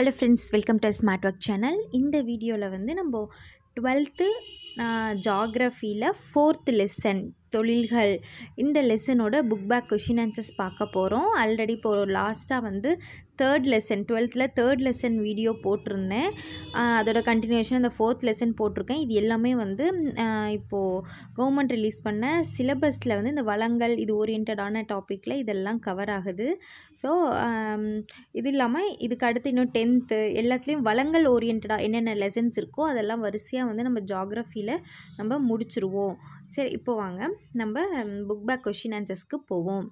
Hello friends welcome to smart work channel இந்த வீடியோவில் வந்து நம்ம டுவெல்த்து ஜாகிரஃபியில் ஃபோர்த்து லெசன் தொழில்கள் இந்த லெசனோட புக் பேக் கொஷின் ஆன்சர்ஸ் பார்க்க போகிறோம் ஆல்ரெடி இப்போ லாஸ்ட்டாக வந்து தேர்ட் லெசன் டுவெல்த்தில் தேர்ட் லெசன் வீடியோ போட்டிருந்தேன் அதோட கண்டினியூஷன் அந்த ஃபோர்த் லெசன் போட்டிருக்கேன் இது எல்லாமே வந்து இப்போது கவர்மெண்ட் ரிலீஸ் பண்ண சிலபஸில் வந்து இந்த வளங்கள் இது ஓரியன்டான டாப்பிக்கில் இதெல்லாம் கவர் ஆகுது ஸோ இது இல்லாமல் இதுக்கு அடுத்து இன்னும் டென்த்து எல்லாத்துலேயும் வளங்கள் ஓரியன்டாக என்னென்ன லெசன்ஸ் இருக்கோ அதெல்லாம் வரிசையாக வந்து நம்ம ஜாகிரஃபியில் நம்ம முடிச்சிருவோம் சரி இப்போ வாங்க நம்ம புக் பேக் கொஷின் ஆன்சர்ஸ்க்கு போவோம்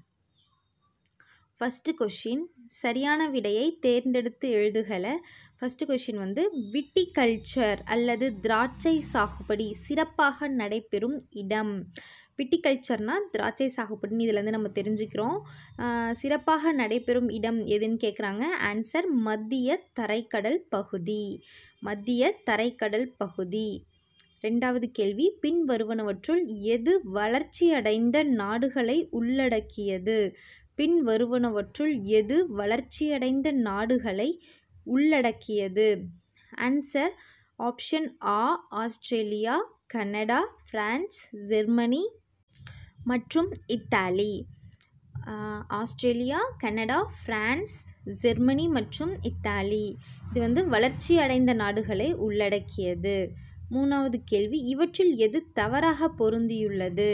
ஃபஸ்ட்டு கொஷின் சரியான விடையை தேர்ந்தெடுத்து எழுதுகலை ஃபஸ்ட்டு கொஷின் வந்து விட்டி கல்ச்சர் அல்லது திராட்சை சாகுபடி சிறப்பாக நடைபெறும் இடம் விட்டிகல்ச்சர்னால் திராட்சை சாகுபடின்னு வந்து நம்ம தெரிஞ்சுக்கிறோம் சிறப்பாக நடைபெறும் இடம் எதுன்னு கேட்குறாங்க ஆன்சர் மத்திய தரைக்கடல் பகுதி மத்திய தரைக்கடல் பகுதி ரெண்டாவது கேள்வி பின் வருவனவற்றுள் எது வளர்ச்சியடைந்த நாடுகளை உள்ளடக்கியது பின் வருவனவற்றுள் எது வளர்ச்சியடைந்த நாடுகளை உள்ளடக்கியது ஆன்சர் ஆப்ஷன் ஆ ஆஸ்திரேலியா கனடா பிரான்ஸ் ஜெர்மனி மற்றும் Italy Australia Canada France Germany மற்றும் இத்தாலி இது வந்து வளர்ச்சி அடைந்த நாடுகளை உள்ளடக்கியது மூணாவது கேள்வி இவற்றில் எது தவறாக பொருந்தியுள்ளது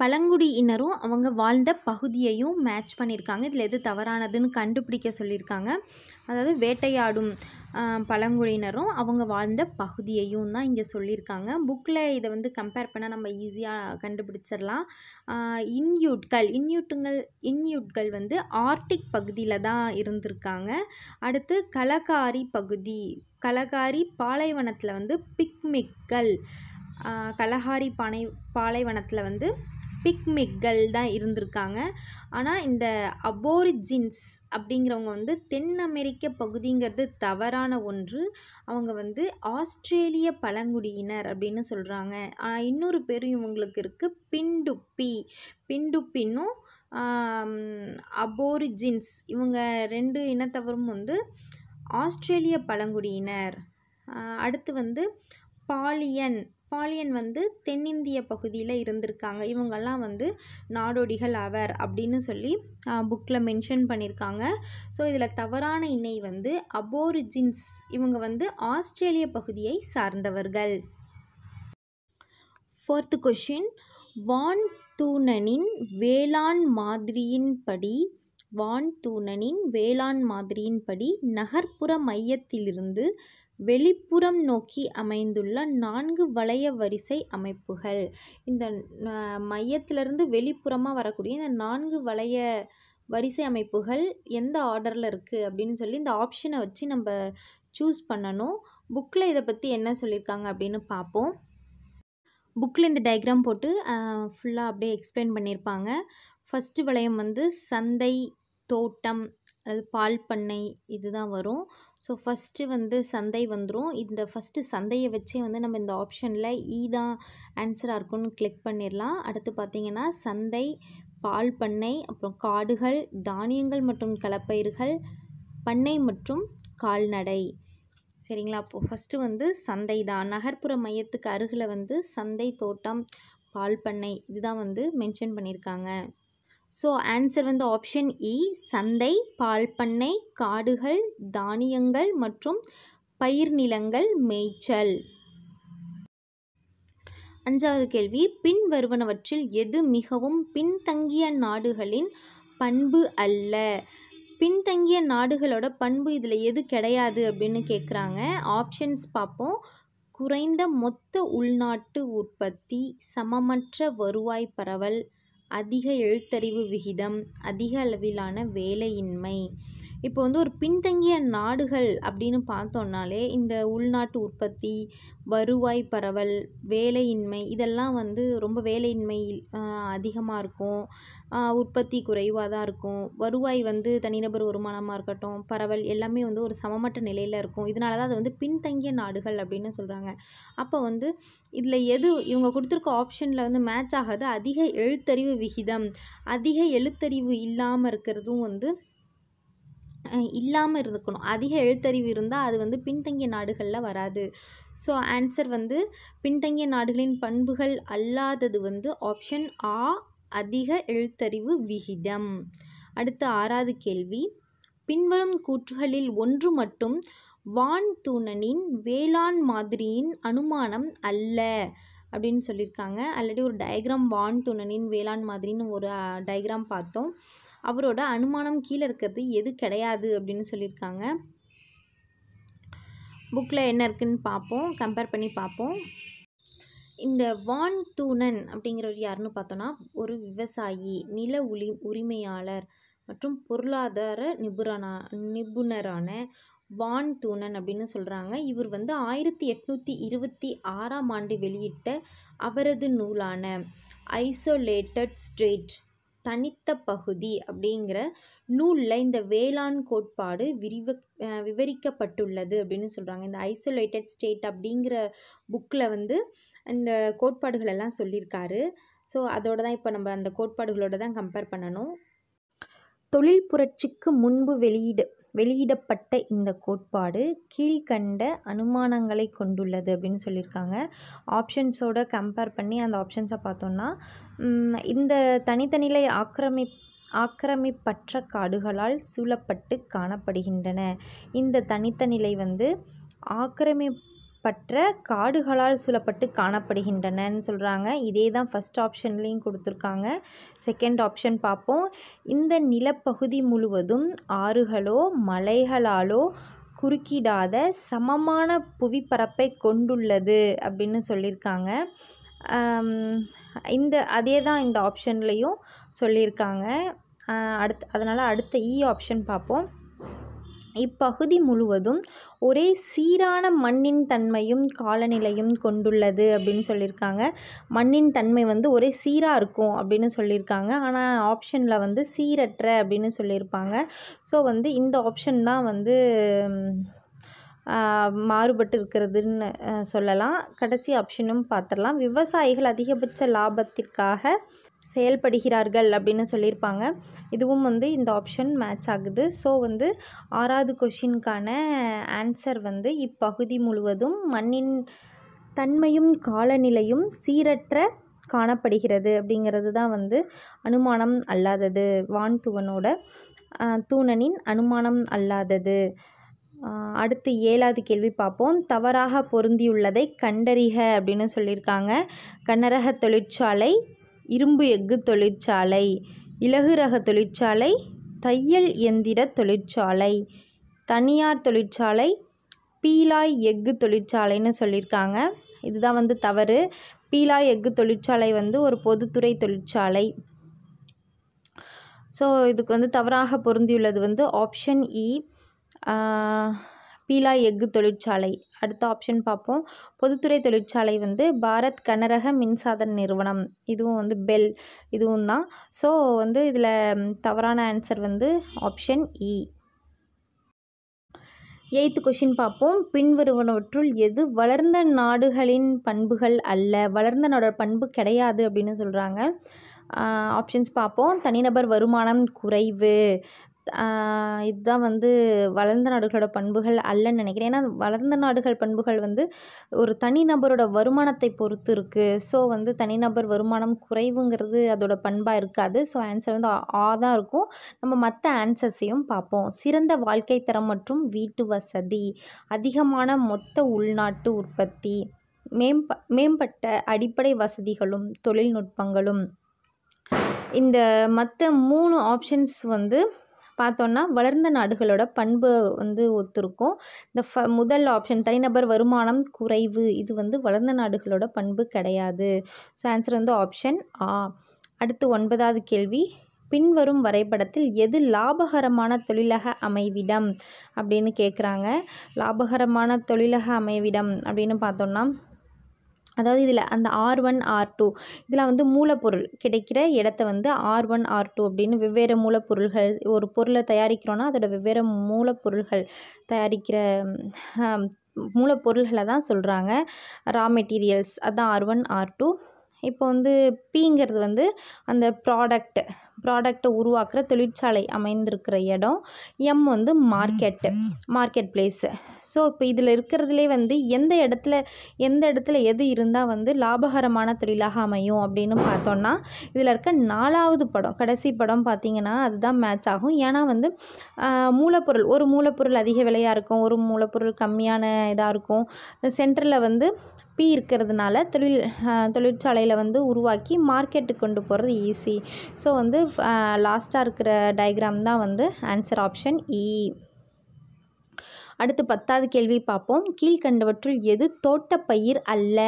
பழங்குடியினரும் அவங்க வாழ்ந்த பகுதியையும் மேட்ச் பண்ணியிருக்காங்க இதில் எது தவறானதுன்னு கண்டுபிடிக்க சொல்லியிருக்காங்க அதாவது வேட்டையாடும் பழங்குடியினரும் அவங்க வாழ்ந்த பகுதியையும் தான் இங்கே சொல்லியிருக்காங்க புக்கில் இதை வந்து கம்பேர் பண்ணால் நம்ம ஈஸியாக கண்டுபிடிச்சிடலாம் இன்யூட்கள் இன்யூட்டுங்கள் இன்யூட்கள் வந்து ஆர்டிக் பகுதியில் தான் இருந்திருக்காங்க அடுத்து கலகாரி பகுதி கலகாரி பாலைவனத்தில் வந்து பிக்மிக்கள் கலகாரி பானை பாலைவனத்தில் வந்து பிக்மிக்கள் தான் இருந்திருக்காங்க ஆனால் இந்த அபோரிஜின்ஸ் அப்படிங்கிறவங்க வந்து தென் அமெரிக்க பகுதிங்கிறது தவறான ஒன்று அவங்க வந்து ஆஸ்திரேலிய பழங்குடியினர் அப்படின்னு சொல்கிறாங்க இன்னொரு பேரும் இவங்களுக்கு இருக்குது பிண்டுப்பி பிண்டுப்பின்னும் அபோரிஜின்ஸ் இவங்க ரெண்டு இனத்தவரும் வந்து ஆஸ்திரேலிய பழங்குடியினர் அடுத்து வந்து பாலியன் பாலியன் வந்து தென்னிந்திய பகுதியில் இருந்திருக்காங்க இவங்கெல்லாம் வந்து நாடோடிகள் அவர் அப்படின்னு சொல்லி புக்கில் மென்ஷன் பண்ணியிருக்காங்க ஸோ இதில் தவறான இணை வந்து அபோரிஜின்ஸ் இவங்க வந்து ஆஸ்திரேலிய பகுதியை சார்ந்தவர்கள் ஃபோர்த்து கொஷின் வான் தூணனின் வேளாண் மாதிரியின்படி வான் தூணனின் வேளாண் மாதிரியின்படி நகர்ப்புற மையத்திலிருந்து வெளிப்புறம் நோக்கி அமைந்துள்ள நான்கு வளைய வரிசை அமைப்புகள் இந்த மையத்திலிருந்து வெளிப்புறமாக வரக்கூடிய இந்த நான்கு வளைய வரிசை அமைப்புகள் எந்த ஆர்டரில் இருக்குது அப்படின்னு சொல்லி இந்த ஆப்ஷனை வச்சு நம்ம சூஸ் பண்ணணும் புக்கில் இதை பற்றி என்ன சொல்லியிருக்காங்க அப்படின்னு பார்ப்போம் புக்கில் இந்த டயக்ராம் போட்டு ஃபுல்லாக அப்படியே எக்ஸ்பிளைன் பண்ணியிருப்பாங்க ஃபஸ்ட்டு வளையம் வந்து சந்தை தோட்டம் அதாவது பால் பண்ணை இது தான் வரும் ஸோ ஃபஸ்ட்டு வந்து சந்தை வந்துடும் இந்த ஃபஸ்ட்டு சந்தையை வச்சே வந்து நம்ம இந்த ஆப்ஷனில் ஈ e தான் ஆன்சராக இருக்கும்னு கிளிக் பண்ணிடலாம் அடுத்து பார்த்திங்கன்னா சந்தை பால் பண்ணை அப்புறம் காடுகள் தானியங்கள் மற்றும் கலப்பயிர்கள் பண்ணை மற்றும் கால்நடை சரிங்களா அப்போது ஃபஸ்ட்டு வந்து சந்தை தான் நகர்ப்புற மையத்துக்கு அருகில் வந்து சந்தை தோட்டம் பால் பண்ணை இதுதான் வந்து மென்ஷன் பண்ணியிருக்காங்க ஸோ ஆன்சர் வந்து ஆப்ஷன் இ e, சந்தை பால் பண்ணை காடுகள் தானியங்கள் மற்றும் பயிர் நிலங்கள் மேய்ச்சல் அஞ்சாவது கேள்வி பின் வருவனவற்றில் எது மிகவும் பின்தங்கிய நாடுகளின் பண்பு அல்ல பின்தங்கிய நாடுகளோட பண்பு இதில் எது கிடையாது அப்படின்னு கேட்குறாங்க ஆப்ஷன்ஸ் பார்ப்போம் குறைந்த மொத்த உள்நாட்டு உற்பத்தி சமமற்ற வருவாய் பரவல் அதிக எழுத்தறிவு விகிதம் அதிக அளவிலான வேலையின்மை இப்போ வந்து ஒரு பின்தங்கிய நாடுகள் அப்படின்னு பார்த்தோன்னாலே இந்த உள்நாட்டு உற்பத்தி வருவாய் பரவல் வேலையின்மை இதெல்லாம் வந்து ரொம்ப வேலையின்மை அதிகமாக இருக்கும் உற்பத்தி குறைவாக தான் இருக்கும் வருவாய் வந்து தனிநபர் வருமானமாக இருக்கட்டும் பரவல் எல்லாமே வந்து ஒரு சமமற்ற நிலையில் இருக்கும் இதனால தான் அது வந்து பின்தங்கிய நாடுகள் அப்படின்னு சொல்கிறாங்க அப்போ வந்து இதில் எது இவங்க கொடுத்துருக்க ஆப்ஷனில் வந்து மேட்ச் ஆகாது அதிக எழுத்தறிவு விகிதம் அதிக எழுத்தறிவு இல்லாமல் இருக்கிறதும் வந்து இல்லாமல் இருக்கணும் அதிக எழுத்தறிவு இருந்தால் அது வந்து பின்தங்கிய நாடுகளில் வராது ஸோ ஆன்சர் வந்து பின்தங்கிய நாடுகளின் பண்புகள் அல்லாதது வந்து ஆப்ஷன் ஆ அதிக எழுத்தறிவு விகிதம் அடுத்து ஆறாவது கேள்வி பின்வரும் கூற்றுகளில் ஒன்று மட்டும் வான் தூணனின் வேளாண் மாதிரியின் அனுமானம் அல்ல அப்படின்னு சொல்லியிருக்காங்க ஆல்ரெடி ஒரு டயக்ராம் வான் துணனின் வேளாண் மாதிரின்னு ஒரு டயக்ராம் பார்த்தோம் அவரோட அனுமானம் கீழே இருக்கிறது எது கிடையாது அப்படின்னு சொல்லியிருக்காங்க புக்கில் என்ன இருக்குதுன்னு பார்ப்போம் கம்பேர் பண்ணி பார்ப்போம் இந்த வான் தூணன் அப்படிங்கிறவர் யாருன்னு பார்த்தோன்னா ஒரு விவசாயி நில உளி உரிமையாளர் மற்றும் பொருளாதார நிபுணனா நிபுணரான வான் தூணன் அப்படின்னு சொல்கிறாங்க இவர் வந்து ஆயிரத்தி எட்நூற்றி இருபத்தி ஆறாம் ஆண்டு வெளியிட்ட அவரது நூலான ஐசோலேட்டட் ஸ்ட்ரேட் தனித்த பகுதி அப்படிங்கிற நூலில் இந்த வேளாண் கோட்பாடு விரிவ விவரிக்கப்பட்டுள்ளது அப்படின்னு சொல்கிறாங்க இந்த ஐசோலேட்டட் ஸ்டேட் அப்படிங்கிற புக்கில் வந்து இந்த கோட்பாடுகளெல்லாம் சொல்லியிருக்காரு ஸோ அதோட தான் இப்போ நம்ம அந்த கோட்பாடுகளோடு தான் கம்பேர் பண்ணணும் தொழில் புரட்சிக்கு முன்பு வெளியீடு வெளியிடப்பட்ட இந்த கோட்பாடு கீழ்கண்ட அனுமானங்களை கொண்டுள்ளது அப்படின்னு சொல்லியிருக்காங்க ஆப்ஷன்ஸோட கம்பேர் பண்ணி அந்த ஆப்ஷன்ஸை பார்த்தோம்னா இந்த தனித்தனிலை ஆக்கிரமி ஆக்கிரமிப்பற்ற காடுகளால் சூழப்பட்டு காணப்படுகின்றன இந்த தனித்த நிலை வந்து ஆக்கிரமி பற்ற காடுகளால் சூழப்பட்டு காணப்படுகின்றனன்னு சொல்கிறாங்க இதே தான் ஃபஸ்ட் ஆப்ஷன்லேயும் கொடுத்துருக்காங்க செகண்ட் ஆப்ஷன் பார்ப்போம் இந்த நிலப்பகுதி முழுவதும் ஆறுகளோ மலைகளாலோ குறுக்கிடாத சமமான புவிப்பரப்பை கொண்டுள்ளது அப்படின்னு சொல்லியிருக்காங்க இந்த அதே தான் இந்த ஆப்ஷன்லேயும் சொல்லியிருக்காங்க அடுத்து அதனால் அடுத்த இ e ஆப்ஷன் பார்ப்போம் இப்பகுதி முழுவதும் ஒரே சீரான மண்ணின் தன்மையும் காலநிலையும் கொண்டுள்ளது அப்படின்னு சொல்லியிருக்காங்க மண்ணின் தன்மை வந்து ஒரே சீராக இருக்கும் அப்படின்னு சொல்லியிருக்காங்க ஆனால் ஆப்ஷனில் வந்து சீரற்ற அப்படின்னு சொல்லியிருப்பாங்க ஸோ வந்து இந்த ஆப்ஷன் தான் வந்து மாறுபட்டு இருக்கிறதுன்னு சொல்லலாம் கடைசி ஆப்ஷனும் பார்த்துடலாம் விவசாயிகள் அதிகபட்ச லாபத்திற்காக செயல்படுகிறார்கள் அப்படின்னு சொல்லியிருப்பாங்க இதுவும் வந்து இந்த ஆப்ஷன் மேட்ச் ஆகுது ஸோ வந்து ஆறாவது கொஷினுக்கான ஆன்சர் வந்து இப்பகுதி முழுவதும் மண்ணின் தன்மையும் காலநிலையும் சீரற்ற காணப்படுகிறது அப்படிங்கிறது தான் வந்து அனுமானம் அல்லாதது வான்துவனோட தூணனின் அனுமானம் அல்லாதது அடுத்து ஏழாவது கேள்வி பார்ப்போம் தவறாக பொருந்தியுள்ளதை கண்டறிக அப்படின்னு சொல்லியிருக்காங்க கண்ணரக தொழிற்சாலை இரும்பு எஃகு தொழிற்சாலை இலகு ரக தொழிற்சாலை தையல் இயந்திர தொழிற்சாலை தனியார் தொழிற்சாலை பீலாய் எஃகு தொழிற்சாலைன்னு சொல்லியிருக்காங்க இதுதான் வந்து தவறு பீலாய் எஃகு தொழிற்சாலை வந்து ஒரு பொதுத்துறை தொழிற்சாலை ஸோ இதுக்கு வந்து தவறாக பொருந்தியுள்ளது வந்து e. ஆப்ஷன் இ பீலா எஃகு தொழிற்சாலை அடுத்த ஆப்ஷன் பார்ப்போம் பொதுத்துறை தொழிற்சாலை வந்து பாரத் கனரக மின்சாதன நிறுவனம் இதுவும் வந்து பெல் இதுவும் தான் ஸோ வந்து இதில் தவறான ஆன்சர் வந்து ஆப்ஷன் இ எய்த் கொஷின் பார்ப்போம் பின்வருவனவற்றுள் எது வளர்ந்த நாடுகளின் பண்புகள் அல்ல வளர்ந்த நாடோட பண்பு கிடையாது அப்படின்னு சொல்கிறாங்க ஆப்ஷன்ஸ் பார்ப்போம் தனிநபர் வருமானம் குறைவு இதுதான் வந்து வளர்ந்த நாடுகளோட பண்புகள் அல்லன்னு நினைக்கிறேன் ஏன்னா வளர்ந்த நாடுகள் பண்புகள் வந்து ஒரு தனிநபரோட வருமானத்தை பொறுத்து இருக்குது ஸோ வந்து தனிநபர் வருமானம் குறைவுங்கிறது அதோட பண்பாக இருக்காது ஸோ ஆன்சர் வந்து ஆ தான் இருக்கும் நம்ம மற்ற ஆன்சர்ஸையும் பார்ப்போம் சிறந்த வாழ்க்கை தரம் மற்றும் வீட்டு வசதி அதிகமான மொத்த உள்நாட்டு உற்பத்தி மேம்ப மேம்பட்ட அடிப்படை வசதிகளும் தொழில்நுட்பங்களும் இந்த மற்ற மூணு ஆப்ஷன்ஸ் வந்து பார்த்தோன்னா வளர்ந்த நாடுகளோட பண்பு வந்து ஒத்துருக்கும் இந்த ஃப முதல் ஆப்ஷன் தனிநபர் வருமானம் குறைவு இது வந்து வளர்ந்த நாடுகளோட பண்பு கிடையாது ஸோ ஆன்சர் வந்து ஆப்ஷன் ஆ அடுத்து ஒன்பதாவது கேள்வி பின்வரும் வரைபடத்தில் எது லாபகரமான தொழிலக அமைவிடம் அப்படின்னு கேட்குறாங்க லாபகரமான தொழிலக அமைவிடம் அப்படின்னு பார்த்தோன்னா அதாவது இதில் அந்த ஆர் ஒன் ஆர் டூ இதில் வந்து மூலப்பொருள் கிடைக்கிற இடத்த வந்து ஆர் ஒன் ஆர் டூ அப்படின்னு வெவ்வேறு மூலப்பொருள்கள் ஒரு பொருளை தயாரிக்கிறோன்னா அதோட வெவ்வேறு மூலப்பொருள்கள் தயாரிக்கிற மூலப்பொருள்களை தான் சொல்கிறாங்க ரா மெட்டீரியல்ஸ் அதுதான் ஆர் ஒன் ஆர் டூ இப்போ வந்து பிங்கிறது வந்து அந்த ப்ராடக்ட் ப்ராடக்டை உருவாக்குற தொழிற்சாலை அமைந்திருக்கிற இடம் எம் வந்து மார்க்கெட்டு மார்க்கெட் பிளேஸு ஸோ இப்போ இதில் இருக்கிறதுலே வந்து எந்த இடத்துல எந்த இடத்துல எது இருந்தால் வந்து லாபகரமான தொழிலாக அமையும் அப்படின்னு பார்த்தோன்னா இதில் இருக்க நாலாவது படம் கடைசி படம் பார்த்திங்கன்னா அதுதான் மேட்ச் ஆகும் ஏன்னா வந்து மூலப்பொருள் ஒரு மூலப்பொருள் அதிக விலையாக இருக்கும் ஒரு மூலப்பொருள் கம்மியான இதாக இருக்கும் சென்டரில் வந்து பி இருக்கிறதுனால தொழில் தொழிற்சாலையில் வந்து உருவாக்கி மார்க்கெட்டுக்கு கொண்டு போகிறது ஈஸி ஸோ வந்து லாஸ்ட்டாக இருக்கிற டயக்ராம் தான் வந்து ஆன்சர் ஆப்ஷன் இ அடுத்து பத்தாவது கேள்வி பார்ப்போம் கீழ்கண்டவற்றுள் எது தோட்டப்பயிர் அல்ல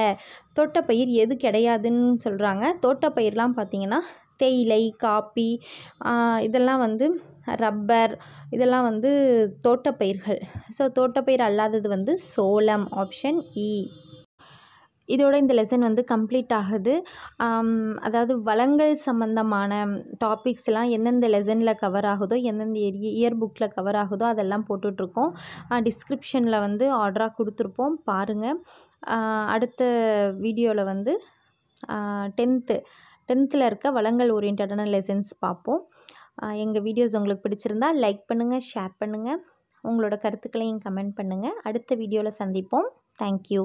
தோட்டப்பயிர் எது கிடையாதுன்னு சொல்கிறாங்க தோட்டப்பயிர்லாம் பார்த்திங்கன்னா தேயிலை காப்பி இதெல்லாம் வந்து ரப்பர் இதெல்லாம் வந்து தோட்டப்பயிர்கள் ஸோ தோட்டப்பயிர் அல்லாதது வந்து சோளம் ஆப்ஷன் இ e. இதோட இந்த லெசன் வந்து கம்ப்ளீட் ஆகுது அதாவது வளங்கள் சம்மந்தமான எல்லாம் எந்தெந்த லெசனில் கவர் ஆகுதோ எந்தெந்த ஏரிய இயர் புக்கில் கவர் ஆகுதோ அதெல்லாம் போட்டுட்ருக்கோம் டிஸ்கிரிப்ஷனில் வந்து ஆர்டராக கொடுத்துருப்போம் பாருங்கள் அடுத்த வீடியோவில் வந்து டென்த்து டென்த்தில் இருக்க வளங்கள் ஓரியன்டான லெசன்ஸ் பார்ப்போம் எங்கள் வீடியோஸ் உங்களுக்கு பிடிச்சிருந்தா லைக் பண்ணுங்கள் ஷேர் பண்ணுங்கள் உங்களோட கருத்துக்களையும் கமெண்ட் பண்ணுங்கள் அடுத்த வீடியோவில் சந்திப்போம் தேங்க்யூ